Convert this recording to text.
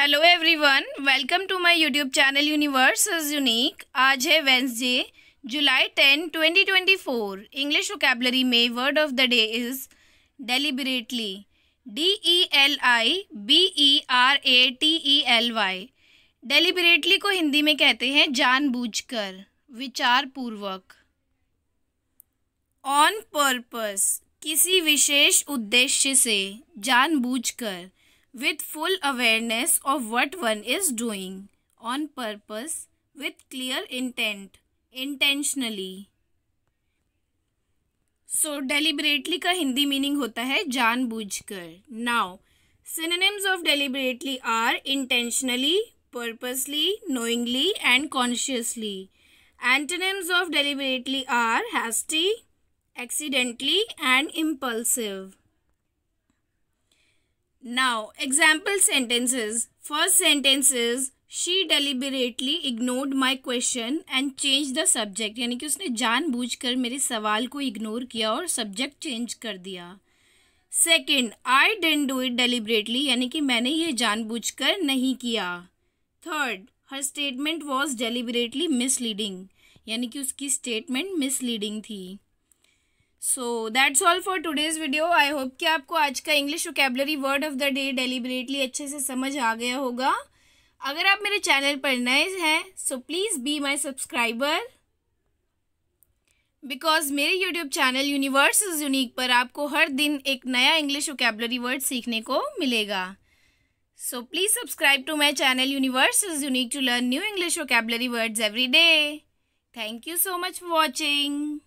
Hello everyone welcome to my YouTube channel universe is unique आज है Wednesday July ten twenty twenty four English vocabulary में word of the day is deliberately D E L I B E R A T E L Y deliberately को हिंदी में कहते हैं जानबूझकर पूर्वक on purpose किसी विशेष उद्देश्य से जानबूझकर with full awareness of what one is doing, on purpose, with clear intent, intentionally. so, deliberately का हिंदी मीनिंग होता है जानबूझकर Now, synonyms of deliberately are intentionally, purposely knowingly and consciously antonyms of deliberately are hasty accidentally and impulsive Now, example sentences. First sentence is she deliberately ignored my question and changed the subject. यानी कि उसने जान बूझ कर मेरे सवाल को ignore किया और सब्जेक्ट चेंज कर दिया second I didn't do it deliberately यानी कि मैंने यह कर नहीं किया third her statement was deliberately misleading यानी कि उसकी स्टेटमेंट मिस लीडिंग थी so that's all for today's video I hope कि आपको आज का English vocabulary word of the day deliberately अच्छे से समझ आ गया होगा अगर आप मेरे चैनल पर नए हैं so please be my subscriber because मेरे YouTube channel universe is unique पर आपको हर दिन एक नया इंग्लिश वोकेबलरी वर्ड सीखने को मिलेगा so please subscribe to my channel universe is unique to learn new English vocabulary words every day thank you so much for watching